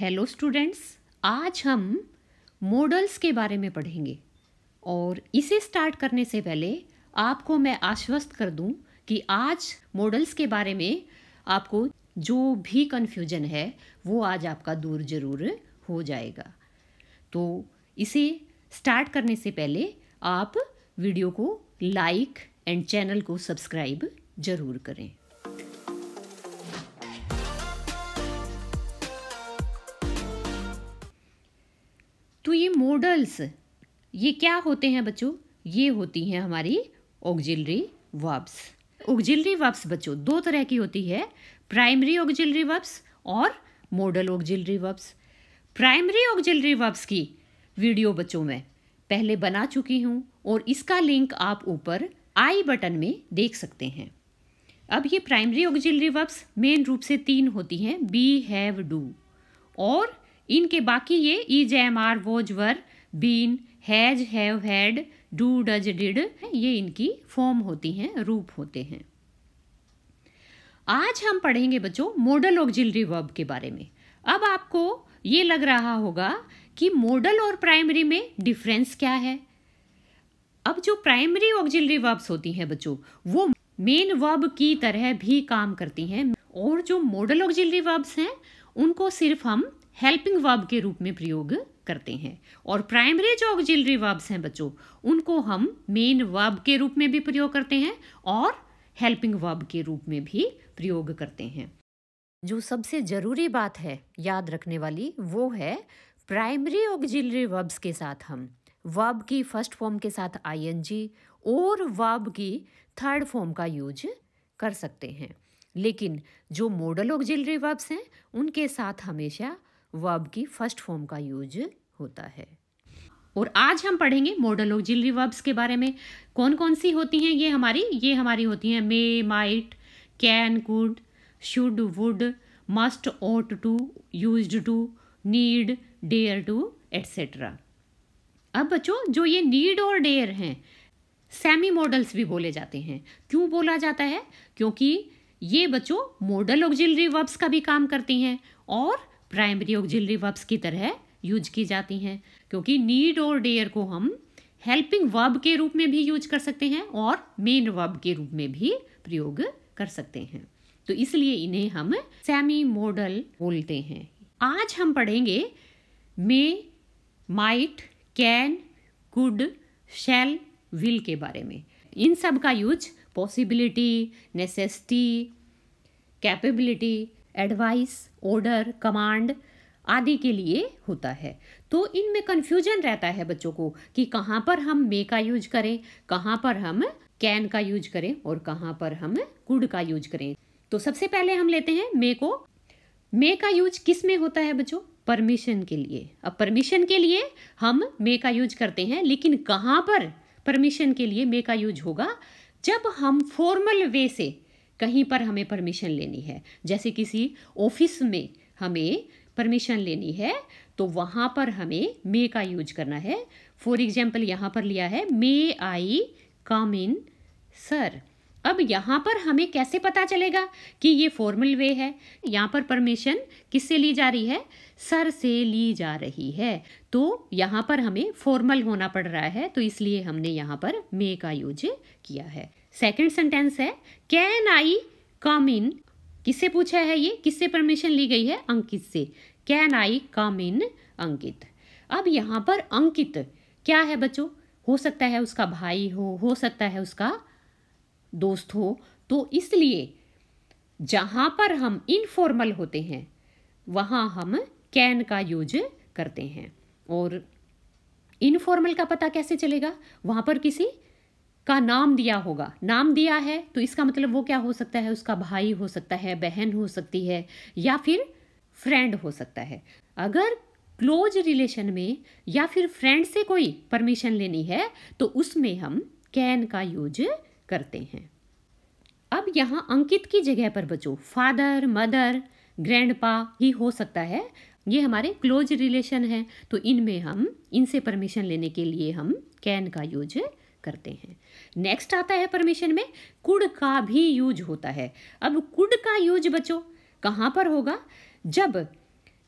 hello students आज हम models के बारे में पढ़ेंगे और इसे स्टार्ट करने से पहले आपको मैं आश्वस्त कर दूं कि आज मॉडल्स के बारे में आपको जो भी कन्फ्यूजन है वो आज आपका दूर जरूर हो जाएगा तो इसे स्टार्ट करने से पहले आप वीडियो को लाइक एंड चैनल को सब्सक्राइब जरूर करें मोडल्स ये क्या होते हैं बच्चों ये होती हैं हमारी ऑक्जिलरी वर्ब्स ऑक्जिलरी वर्ब्स बच्चों दो तरह की होती है प्राइमरी ऑक्जिलरी वर्ब्स और modal auxiliary verbs primary auxiliary verbs की वीडियो बच्चों में पहले बना चुकी हूँ और इसका लिंक आप ऊपर आई बटन में देख सकते हैं अब ये प्राइमरी ऑक्जिलरी वर्ब्स मेन रूप से तीन होती हैं बी हैव डू और इनके बाकी ये is am are was were been has have had do does did ये इनकी फॉर्म होती हैं रूप होते हैं आज हम पढ़ेंगे बच्चों मॉडल ऑक्जिलरी वर्ब के बारे में अब आपको ये लग रहा होगा कि मॉडल और प्राइमरी में डिफरेंस क्या है अब जो प्राइमरी ऑक्जिलरी वर्ब्स होती हैं बच्चों वो मेन वर्ब की तरह भी काम करती हैं और जो मॉडल ऑक्जिलरी वर्ब्स हैं उनको सिर्फ हम हेल्पिंग वर्ब के रूप में प्रयोग करते हैं और प्राइमरी जो ऑक्जिलरी वर्ब्स हैं बच्चों उनको हम मेन वर्ब के रूप में भी प्रयोग करते हैं और हेल्पिंग वर्ब के रूप में भी प्रयोग करते हैं जो सबसे ज़रूरी बात है याद रखने वाली वो है प्राइमरी ऑक्जिलरी वर्ब्स के साथ हम वर्ब की फर्स्ट फॉर्म के साथ आईएनजी और वर्ब की थर्ड फॉर्म का यूज कर सकते हैं लेकिन जो मॉडल ऑक्जिलरी वर्ब्स हैं उनके साथ हमेशा वर्ब की फर्स्ट फॉर्म का यूज होता है और आज हम पढ़ेंगे मॉडल ऑक्जिलरी वर्ब्स के बारे में कौन कौन सी होती हैं ये हमारी ये हमारी होती हैं may might can could should would must ought to use to need dare to etcetera अब बच्चों जो ये नीड और डेयर हैं सेमी मॉडल्स भी बोले जाते हैं क्यों बोला जाता है क्योंकि ये बच्चों मॉडल ऑक्जिलरी वर्ब्स का भी काम करती हैं और प्राइमरी ऑक्जिलरी वर्ब्स की तरह यूज की जाती हैं क्योंकि नीड और डेयर को हम हेल्पिंग वर्ब के रूप में भी यूज कर सकते हैं और मेन वर्ब के रूप में भी प्रयोग कर सकते हैं तो इसलिए इन्हें हम सेमी मॉडल बोलते हैं आज हम पढ़ेंगे may might can could shall will के बारे में इन सब का use possibility necessity capability advice order command आदि के लिए होता है तो इनमें कन्फ्यूजन रहता है बच्चों को कि कहाँ पर हम मे का यूज करें कहाँ पर हम कैन का यूज करें और कहाँ पर हम कुड का यूज करें तो सबसे पहले हम लेते हैं मे को मे का यूज किस में होता है बच्चों परमिशन के लिए अब परमिशन के लिए हम मे का यूज करते हैं लेकिन कहाँ पर परमिशन के लिए मे का यूज होगा जब हम फॉर्मल वे से कहीं पर हमें परमिशन लेनी है जैसे किसी ऑफिस में हमें परमिशन लेनी है तो वहाँ पर हमें मे का यूज करना है फॉर एग्जाम्पल यहाँ पर लिया है मे आई कम इन सर अब यहाँ पर हमें कैसे पता चलेगा कि ये फॉर्मल वे है यहाँ पर परमिशन किससे ली जा रही है सर से ली जा रही है तो यहाँ पर हमें फॉर्मल होना पड़ रहा है तो इसलिए हमने यहाँ पर मे का यूज किया है सेकेंड सेंटेंस है कैन आई कम इन किससे पूछा है ये किससे परमिशन ली गई है अंकित से कैन आई कम इन अंकित अब यहाँ पर अंकित क्या है बच्चों हो सकता है उसका भाई हो हो सकता है उसका दोस्त हो तो इसलिए जहाँ पर हम इनफॉर्मल होते हैं वहाँ हम कैन का यूज करते हैं और इनफॉर्मल का पता कैसे चलेगा वहाँ पर किसी का नाम दिया होगा नाम दिया है तो इसका मतलब वो क्या हो सकता है उसका भाई हो सकता है बहन हो सकती है या फिर फ्रेंड हो सकता है अगर क्लोज रिलेशन में या फिर फ्रेंड से कोई परमिशन लेनी है तो उसमें हम कैन का यूज करते हैं अब यहाँ अंकित की जगह पर बचो फादर मदर ग्रैंडपा ही हो सकता है ये हमारे क्लोज रिलेशन हैं तो इनमें हम इनसे परमिशन लेने के लिए हम कैन का यूज करते हैं नेक्स्ट आता है परमिशन में कुड का भी यूज होता है अब कुड का यूज बच्चों कहाँ पर होगा जब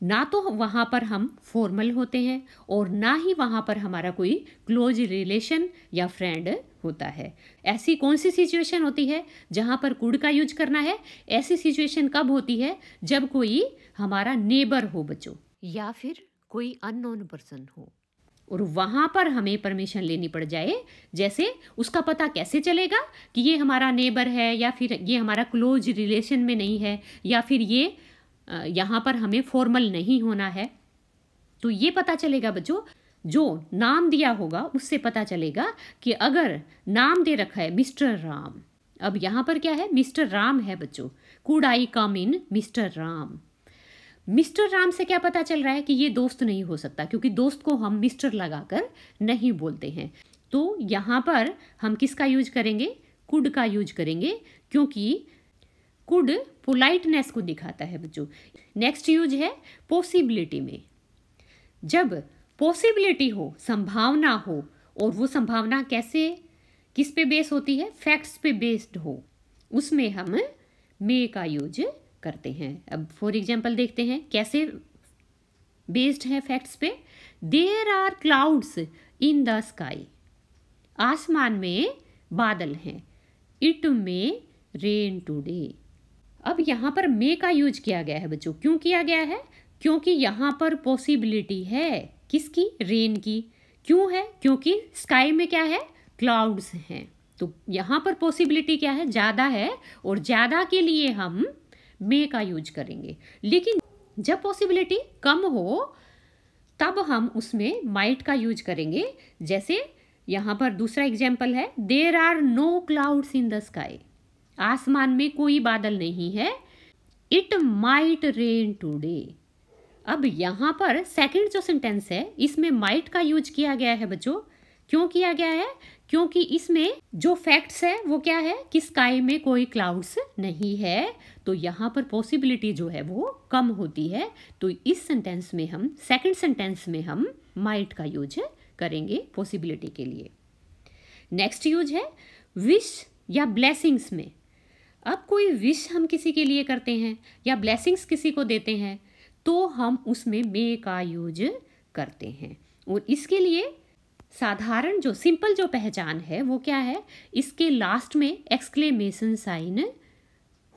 ना तो वहाँ पर हम फॉर्मल होते हैं और ना ही वहाँ पर हमारा कोई क्लोज रिलेशन या फ्रेंड होता है ऐसी कौन सी सिचुएशन होती है जहाँ पर कुड का यूज करना है ऐसी सिचुएशन कब होती है जब कोई हमारा नेबर हो बच्चों या फिर कोई अननोन पर्सन हो और वहाँ पर हमें परमिशन लेनी पड़ जाए जैसे उसका पता कैसे चलेगा कि ये हमारा नेबर है या फिर ये हमारा क्लोज रिलेशन में नहीं है या फिर ये यहाँ पर हमें फॉर्मल नहीं होना है तो ये पता चलेगा बच्चों जो नाम दिया होगा उससे पता चलेगा कि अगर नाम दे रखा है मिस्टर राम अब यहाँ पर क्या है मिस्टर राम है बच्चों could I come in mister Ram mister Ram से क्या पता चल रहा है कि ये दोस्त नहीं हो सकता क्योंकि दोस्त को हम मिस्टर लगाकर नहीं बोलते हैं तो यहाँ पर हम किसका यूज करेंगे कुड का यूज करेंगे क्योंकि कुड पोलाइटनेस को दिखाता है बच्चों नेक्स्ट यूज है पॉसिबिलिटी में जब पॉसिबिलिटी हो संभावना हो और वो संभावना कैसे किस पे बेस होती है फैक्ट्स पे बेस्ड हो उसमें हम मे का यूज करते हैं अब फॉर एग्जाम्पल देखते हैं कैसे बेस्ड है फैक्ट्स पे there are clouds in the sky आसमान में बादल हैं इट मे रेन टूडे अब यहाँ पर मे का यूज किया गया है बच्चों क्यों किया गया है क्योंकि यहाँ पर पॉसिबिलिटी है किसकी रेन की क्यों है क्योंकि स्काई में क्या है क्लाउड्स हैं तो यहाँ पर पॉसिबिलिटी क्या है ज़्यादा है और ज़्यादा के लिए हम मे का यूज करेंगे लेकिन जब पॉसिबिलिटी कम हो तब हम उसमें माइट का यूज करेंगे जैसे यहाँ पर दूसरा एग्जाम्पल है there are no clouds in the sky आसमान में कोई बादल नहीं है इट माइट रेन टूडे अब यहाँ पर सेकेंड जो सेंटेंस है इसमें माइट का यूज किया गया है बच्चों क्यों किया गया है क्योंकि इसमें जो फैक्ट्स है वो क्या है कि स्काई में कोई क्लाउड्स नहीं है तो यहाँ पर पॉसिबिलिटी जो है वो कम होती है तो इस सेंटेंस में हम सेकंड सेंटेंस में हम माइट का यूज करेंगे पॉसिबिलिटी के लिए नेक्स्ट यूज है विश या ब्लेसिंग्स में अब कोई विश हम किसी के लिए करते हैं या ब्लेसिंग्स किसी को देते हैं तो हम उसमें मे का यूज करते हैं और इसके लिए साधारण जो सिंपल जो पहचान है वो क्या है इसके लास्ट में एक्सक्लेमेशन साइन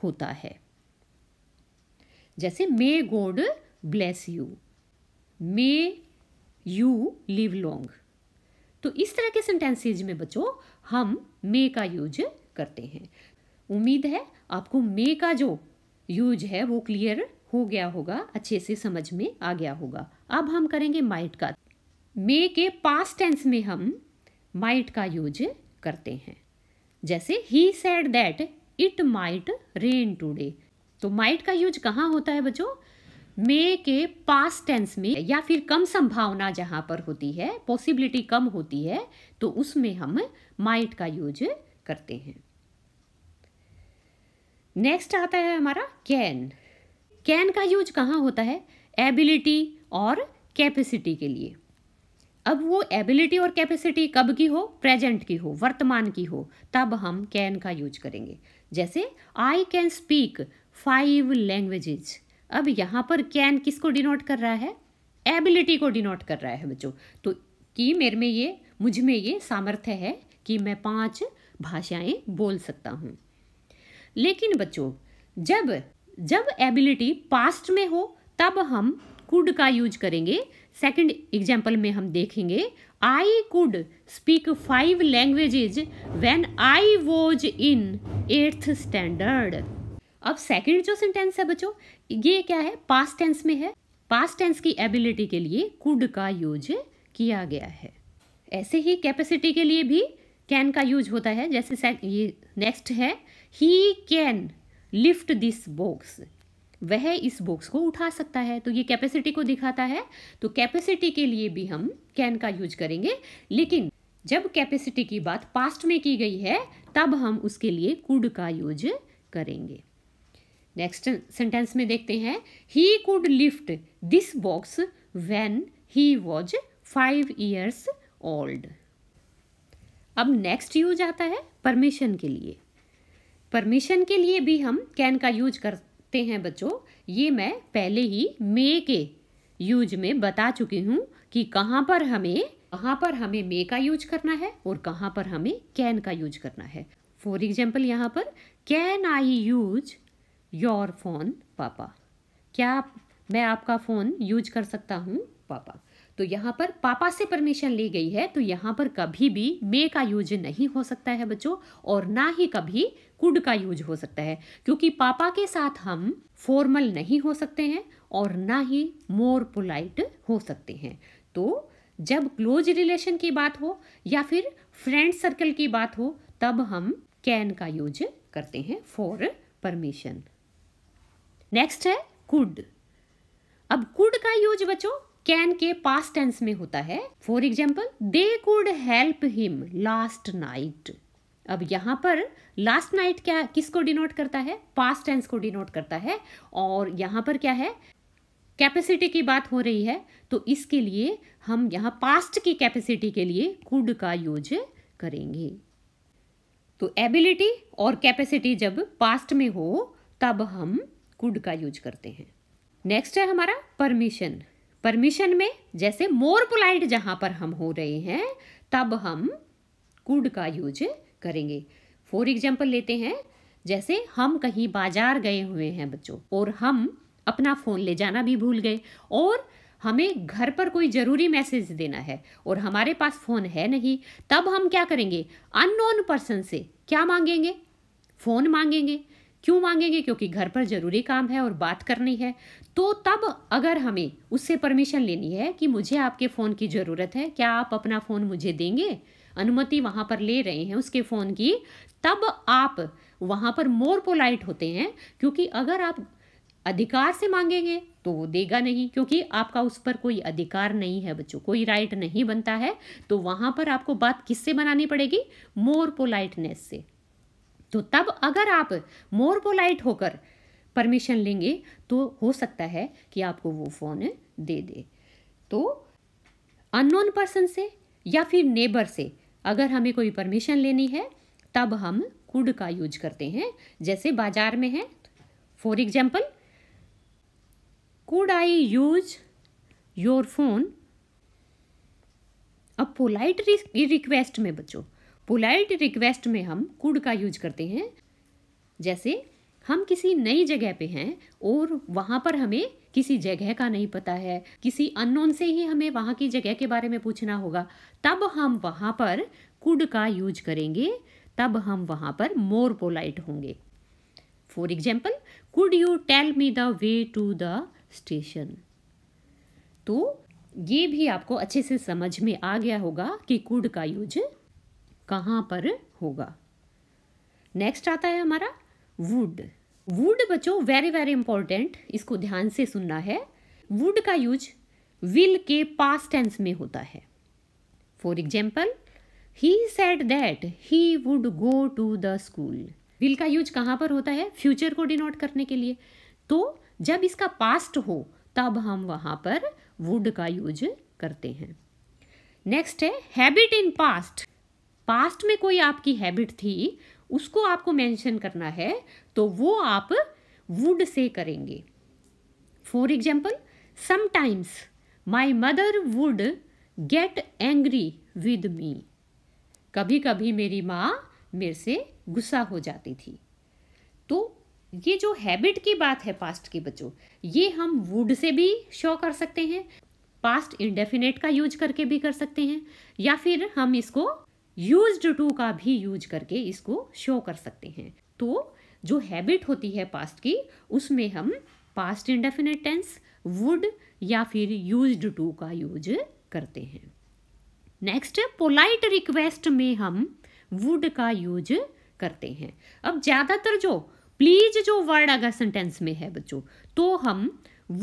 होता है जैसे may God bless you may you live long तो इस तरह के सेंटेंसेज में बच्चों हम मे का यूज करते हैं उम्मीद है आपको मे का जो यूज है वो क्लियर हो गया होगा अच्छे से समझ में आ गया होगा अब हम करेंगे माइट का मे के पास टेंस में हम माइट का यूज करते हैं जैसे he said that it might rain today तो माइट का यूज कहाँ होता है बच्चों मे के पास टेंस में या फिर कम संभावना जहां पर होती है पॉसिबिलिटी कम होती है तो उसमें हम माइट का यूज करते हैं नेक्स्ट आता है हमारा कैन कैन का यूज कहाँ होता है एबिलिटी और कैपेसिटी के लिए अब वो एबिलिटी और कैपेसिटी कब की हो प्रेजेंट की हो वर्तमान की हो तब हम कैन का यूज करेंगे जैसे I can speak five languages अब यहाँ पर कैन किसको डिनोट कर रहा है एबिलिटी को डिनोट कर रहा है बच्चों तो कि मेरे में ये मुझ में ये सामर्थ्य है कि मैं पांच भाषाएं बोल सकता हूँ लेकिन बच्चों जब जब एबिलिटी पास्ट में हो तब हम कुड का यूज करेंगे सेकंड एग्जाम्पल में हम देखेंगे I could speak five languages when I was in eighth standard अब सेकंड जो सेंटेंस है बच्चों ये क्या है पास टेंस में है पास टेंस की एबिलिटी के लिए कुड का यूज किया गया है ऐसे ही कैपेसिटी के लिए भी कैन का यूज होता है जैसे ये नेक्स्ट है he can lift this box वह इस बॉक्स को उठा सकता है तो ये कैपेसिटी को दिखाता है तो कैपेसिटी के लिए भी हम कैन का यूज करेंगे लेकिन जब कैपेसिटी की बात पास्ट में की गई है तब हम उसके लिए कुड का यूज करेंगे नेक्स्ट सेंटेंस में देखते हैं he could lift this box when he was five years old अब नेक्स्ट यूज आता है परमिशन के लिए परमिशन के लिए भी हम कैन का यूज कर सकते हैं बच्चों ये मैं पहले ही मे के यूज में बता चुकी हूँ कि कहाँ पर हमें कहाँ पर हमें मे का यूज करना है और कहाँ पर हमें कैन का यूज करना है फॉर एग्जाम्पल यहाँ पर can I use your phone पापा क्या मैं आपका फ़ोन यूज कर सकता हूँ पापा तो यहाँ पर पापा से परमिशन ली गई है तो यहाँ पर कभी भी मे का यूज नहीं हो सकता है बच्चों और ना ही कभी कुड का यूज हो सकता है क्योंकि पापा के साथ हम फॉर्मल नहीं हो सकते हैं और ना ही मोर पोलाइट हो सकते हैं तो जब क्लोज रिलेशन की बात हो या फिर फ्रेंड सर्कल की बात हो तब हम कैन का यूज करते हैं फॉर परमिशन नेक्स्ट है कुड अब कुड का यूज बच्चों कैन के पास टेंस में होता है for example they could help him last night अब यहां पर लास्ट नाइट क्या किसको डिनोट करता है पास टेंस को डिनोट करता है और यहां पर क्या है कैपेसिटी की बात हो रही है तो इसके लिए हम यहाँ पास्ट की कैपेसिटी के लिए कुड का यूज करेंगे तो एबिलिटी और कैपेसिटी जब पास्ट में हो तब हम कुड का यूज करते हैं नेक्स्ट है हमारा परमिशन परमिशन में जैसे मोर पोलाइट जहाँ पर हम हो रहे हैं तब हम कुड का यूज करेंगे फॉर एग्जाम्पल लेते हैं जैसे हम कहीं बाजार गए हुए हैं बच्चों और हम अपना फ़ोन ले जाना भी भूल गए और हमें घर पर कोई ज़रूरी मैसेज देना है और हमारे पास फ़ोन है नहीं तब हम क्या करेंगे अननोन पर्सन से क्या मांगेंगे फ़ोन मांगेंगे क्यों मांगेंगे क्योंकि घर पर ज़रूरी काम है और बात करनी है तो तब अगर हमें उससे परमिशन लेनी है कि मुझे आपके फ़ोन की ज़रूरत है क्या आप अपना फ़ोन मुझे देंगे अनुमति वहाँ पर ले रहे हैं उसके फ़ोन की तब आप वहाँ पर मोर पोलाइट होते हैं क्योंकि अगर आप अधिकार से मांगेंगे तो वो देगा नहीं क्योंकि आपका उस पर कोई अधिकार नहीं है बच्चों कोई राइट नहीं बनता है तो वहाँ पर आपको बात किससे बनानी पड़ेगी मोर पोलाइटनेस से तो तब अगर आप मोर पोलाइट होकर परमिशन लेंगे तो हो सकता है कि आपको वो फ़ोन दे दे तो अननोन पर्सन से या फिर नेबर से अगर हमें कोई परमिशन लेनी है तब हम कुड का यूज करते हैं जैसे बाजार में है for example could I use your phone अब पोलाइट रिक्वेस्ट में बच्चों पोलाइट रिक्वेस्ट में हम कुड का यूज करते हैं जैसे हम किसी नई जगह पे हैं और वहाँ पर हमें किसी जगह का नहीं पता है किसी अननोन से ही हमें वहाँ की जगह के बारे में पूछना होगा तब हम वहाँ पर कुड का यूज करेंगे तब हम वहाँ पर मोर पोलाइट होंगे for example could you tell me the way to the station तो ये भी आपको अच्छे से समझ में आ गया होगा कि कुड का यूज कहाँ पर होगा नेक्स्ट आता है हमारा वुड वुड बच्चों वेरी वेरी इंपॉर्टेंट इसको ध्यान से सुनना है वुड का यूज विल के पास टेंस में होता है for example he said that he would go to the school will का यूज कहाँ पर होता है फ्यूचर को डिनोट करने के लिए तो जब इसका पास्ट हो तब हम वहाँ पर वुड का यूज करते हैं नेक्स्ट है हैबिट इन पास्ट पास्ट में कोई आपकी हैबिट थी उसको आपको मेंशन करना है तो वो आप वुड से करेंगे for example sometimes my mother would get angry with me कभी कभी मेरी माँ मेरे से गुस्सा हो जाती थी तो ये जो हैबिट की बात है पास्ट के बच्चों ये हम वुड से भी शो कर सकते हैं पास्ट इंडेफिनेट का यूज करके भी कर सकते हैं या फिर हम इसको यूज टू का भी यूज करके इसको शो कर सकते हैं तो जो हैबिट होती है पास्ट की उसमें हम पास्ट इंडेफिनेट टेंस वुड या फिर यूज टू का यूज करते हैं नेक्स्ट पोलाइट रिक्वेस्ट में हम वुड का यूज करते हैं अब ज़्यादातर जो प्लीज जो वर्ड अगर सेंटेंस में है बच्चों तो हम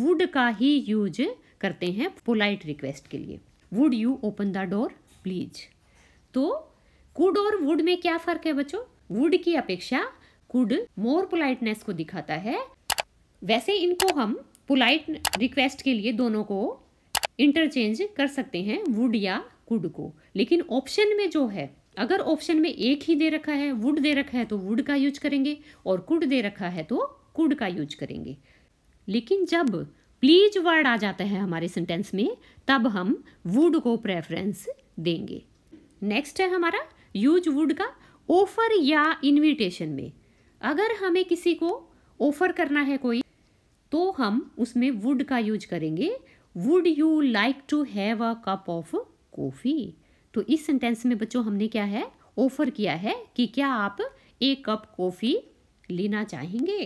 वुड का ही यूज करते हैं पोलाइट रिक्वेस्ट के लिए would you open the door please तो कुड और वुड में क्या फर्क है बच्चों वुड की अपेक्षा कुड मोर पोलाइटनेस को दिखाता है वैसे इनको हम पोलाइट रिक्वेस्ट के लिए दोनों को इंटरचेंज कर सकते हैं वुड या कुड को लेकिन ऑप्शन में जो है अगर ऑप्शन में एक ही दे रखा है वुड दे रखा है तो वुड का यूज करेंगे और कुड दे रखा है तो कुड का यूज करेंगे लेकिन जब प्लीज वर्ड आ जाता है हमारे सेंटेंस में तब हम वुड को प्रेफरेंस देंगे नेक्स्ट है हमारा यूज वुड का ऑफर या इनविटेशन में अगर हमें किसी को ऑफर करना है कोई तो हम उसमें वुड का यूज करेंगे would you like to have a cup of coffee तो इस सेंटेंस में बच्चों हमने क्या है ऑफर किया है कि क्या आप एक कप कॉफ़ी लेना चाहेंगे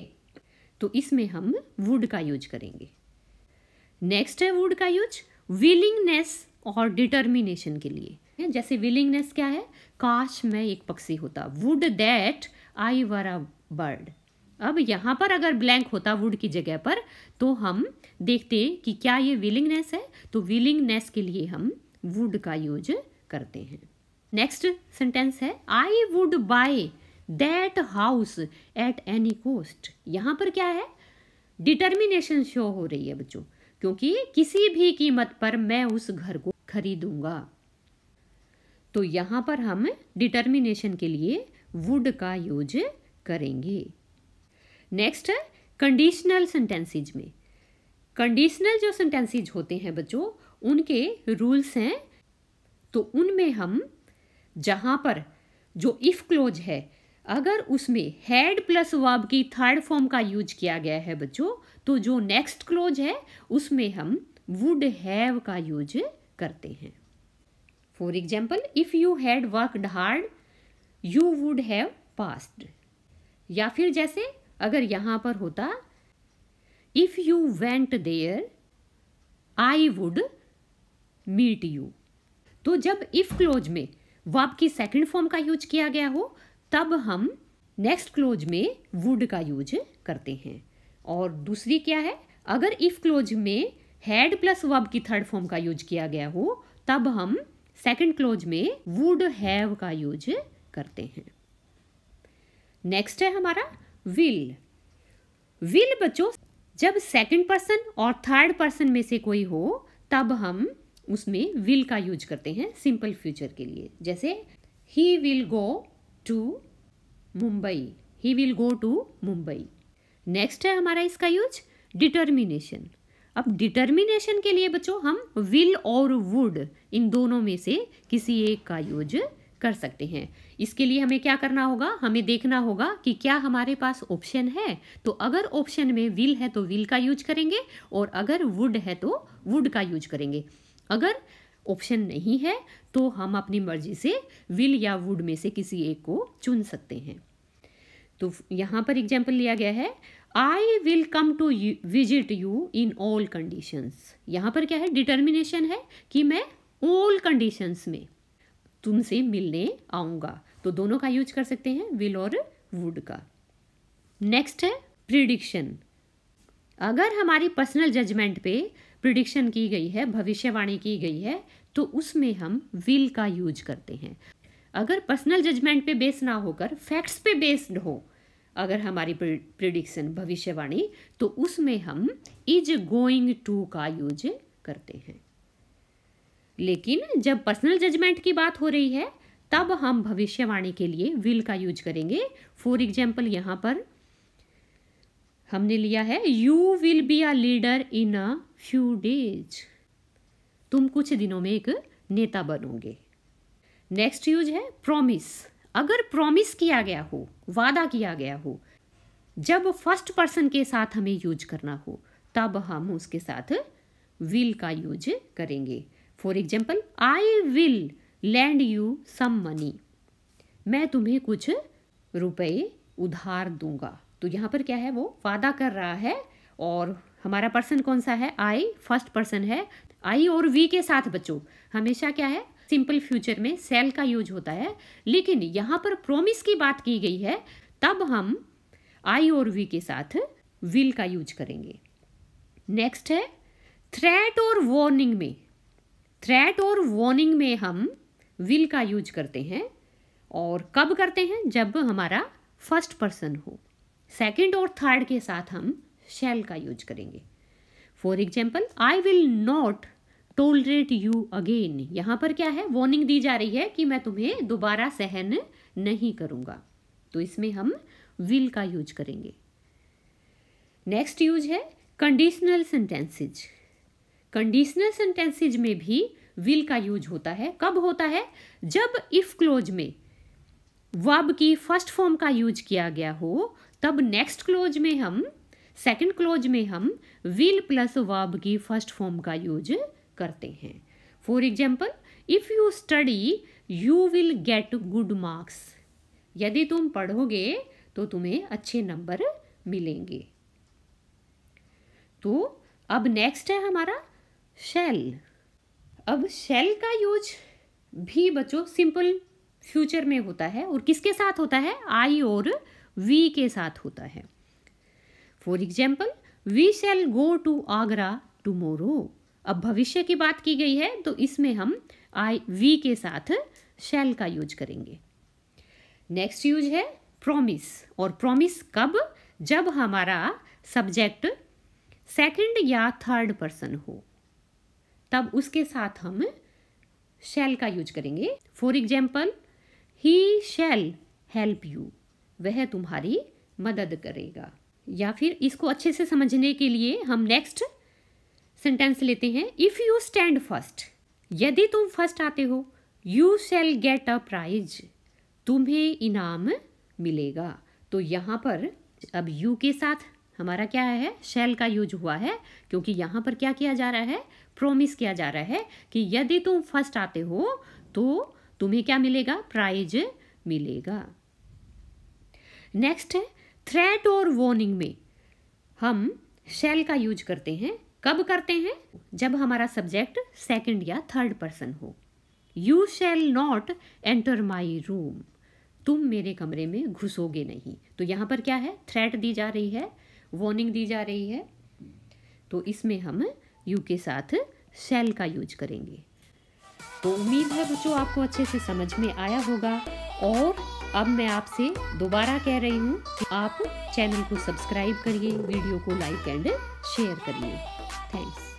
तो इसमें हम वुड का यूज करेंगे नेक्स्ट है वुड का यूज विलिंगनेस और डिटर्मिनेशन के लिए जैसे विलिंगनेस क्या है काश मैं एक पक्षी होता would that I were a bird अब यहाँ पर अगर ब्लैंक होता वुड की जगह पर तो हम देखते कि क्या ये विलिंगनेस है तो विलिंगनेस के लिए हम वुड का यूज करते हैं नेक्स्ट सेंटेंस है I would buy that house at any cost यहाँ पर क्या है डिटर्मिनेशन शो हो रही है बच्चों क्योंकि किसी भी कीमत पर मैं उस घर को खरीदूंगा तो यहाँ पर हम डिटर्मिनेशन के लिए वुड का यूज करेंगे नेक्स्ट है कंडीशनल सेंटेंसेज में कंडीशनल जो सेंटेंसेज होते हैं बच्चों उनके रूल्स हैं तो उनमें हम जहाँ पर जो इफ़ क्लोज है अगर उसमें हैड प्लस वर्ब की थर्ड फॉर्म का यूज किया गया है बच्चों तो जो नेक्स्ट क्लोज है उसमें हम वुड हैव का यूज करते हैं for example if you had worked hard you would have passed या फिर जैसे अगर यहाँ पर होता if you went there I would meet you तो जब इफ़ क्लोज में वर्ब की सेकेंड फॉर्म का यूज किया गया हो तब हम नेक्स्ट क्लोज में वुड का यूज करते हैं और दूसरी क्या है अगर इफ़ क्लोज में हैड प्लस वर्ब की थर्ड फॉर्म का यूज किया गया हो तब हम सेकंड क्लोज में वुड हैव का यूज करते हैं नेक्स्ट है हमारा विल विल बच्चों जब सेकंड पर्सन और थर्ड पर्सन में से कोई हो तब हम उसमें विल का यूज करते हैं सिंपल फ्यूचर के लिए जैसे he will go to Mumbai he will go to Mumbai next है हमारा इसका यूज डिटर्मिनेशन अब डिटर्मिनेशन के लिए बच्चों हम विल और वुड इन दोनों में से किसी एक का यूज कर सकते हैं इसके लिए हमें क्या करना होगा हमें देखना होगा कि क्या हमारे पास ऑप्शन है तो अगर ऑप्शन में विल है तो विल का यूज करेंगे और अगर वुड है तो वुड का यूज करेंगे अगर ऑप्शन नहीं है तो हम अपनी मर्जी से विल या वुड में से किसी एक को चुन सकते हैं तो यहाँ पर एग्जाम्पल लिया गया है I will come to visit you in all conditions यहाँ पर क्या है डिटर्मिनेशन है कि मैं ऑल कंडीशंस में तुमसे मिलने आऊँगा तो दोनों का यूज कर सकते हैं विल और वुड का नेक्स्ट है प्रिडिक्शन अगर हमारी पर्सनल जजमेंट पे प्रिडिक्शन की गई है भविष्यवाणी की गई है तो उसमें हम विल का यूज करते हैं अगर पर्सनल जजमेंट पे बेस ना होकर फैक्ट्स पे बेस्ड हो अगर हमारी प्रिडिक्शन भविष्यवाणी तो उसमें हम इज गोइंग टू का यूज करते हैं लेकिन जब पर्सनल जजमेंट की बात हो रही है तब हम भविष्यवाणी के लिए विल का यूज करेंगे फॉर एग्जाम्पल यहां पर हमने लिया है you will be a leader in a few days तुम कुछ दिनों में एक नेता बनोगे नेक्स्ट यूज है प्रॉमिस अगर प्रॉमिस किया गया हो वादा किया गया हो जब फर्स्ट पर्सन के साथ हमें यूज करना हो तब हम उसके साथ विल का यूज करेंगे for example I will lend you some money मैं तुम्हें कुछ रुपए उधार दूंगा तो यहाँ पर क्या है वो वादा कर रहा है और हमारा पर्सन कौन सा है आई फर्स्ट पर्सन है आई और वी के साथ बच्चों हमेशा क्या है सिंपल फ्यूचर में सेल का यूज होता है लेकिन यहाँ पर प्रोमिस की बात की गई है तब हम आई और वी के साथ विल का यूज करेंगे नेक्स्ट है थ्रेट और वार्निंग में थ्रेट और वार्निंग में हम विल का यूज करते हैं और कब करते हैं जब हमारा फर्स्ट पर्सन हो सेकंड और थर्ड के साथ हम शेल का यूज करेंगे for example I will not tolerate you again यहाँ पर क्या है वार्निंग दी जा रही है कि मैं तुम्हें दोबारा सहन नहीं करूँगा तो इसमें हम विल का यूज करेंगे नेक्स्ट यूज है कंडीशनल सेंटेंसेज कंडीशनल सेंटेंसेज में भी विल का यूज होता है कब होता है जब इफ क्लोज में वब की फर्स्ट फॉर्म का यूज किया गया हो तब नेक्स्ट क्लोज में हम सेकंड क्लोज में हम विल प्लस वब की फर्स्ट फॉर्म का यूज करते हैं for example if you study you will get good marks यदि तुम पढ़ोगे तो तुम्हें अच्छे नंबर मिलेंगे तो अब नेक्स्ट है हमारा शेल अब शेल का यूज भी बच्चों सिंपल फ्यूचर में होता है और किसके साथ होता है आई और वी के साथ होता है for example we shall go to Agra tomorrow अब भविष्य की बात की गई है तो इसमें हम आई वी के साथ शैल का यूज करेंगे नेक्स्ट यूज है प्रॉमिस और प्रॉमिस कब जब हमारा सब्जेक्ट सेकंड या थर्ड पर्सन हो तब उसके साथ हम शैल का यूज करेंगे for example he shall help you वह तुम्हारी मदद करेगा या फिर इसको अच्छे से समझने के लिए हम नेक्स्ट सेंटेंस लेते हैं इफ़ यू स्टैंड फर्स्ट यदि तुम फर्स्ट आते हो you shall get a prize तुम्हें इनाम मिलेगा तो यहां पर अब यू के साथ हमारा क्या है शैल का यूज हुआ है क्योंकि यहां पर क्या किया जा रहा है प्रोमिस किया जा रहा है कि यदि तुम फर्स्ट आते हो तो तुम्हें क्या मिलेगा प्राइज मिलेगा नेक्स्ट है थ्रेट और वार्निंग में हम शैल का यूज करते हैं कब करते हैं जब हमारा सब्जेक्ट सेकंड या थर्ड पर्सन हो you shall not enter my room तुम मेरे कमरे में घुसोगे नहीं तो यहाँ पर क्या है थ्रेट दी जा रही है वार्निंग दी जा रही है तो इसमें हम यू के साथ शैल का यूज करेंगे तो उम्मीद है बच्चों आपको अच्छे से समझ में आया होगा और अब मैं आपसे दोबारा कह रही हूँ आप चैनल को सब्सक्राइब करिए वीडियो को लाइक एंड शेयर करिए peace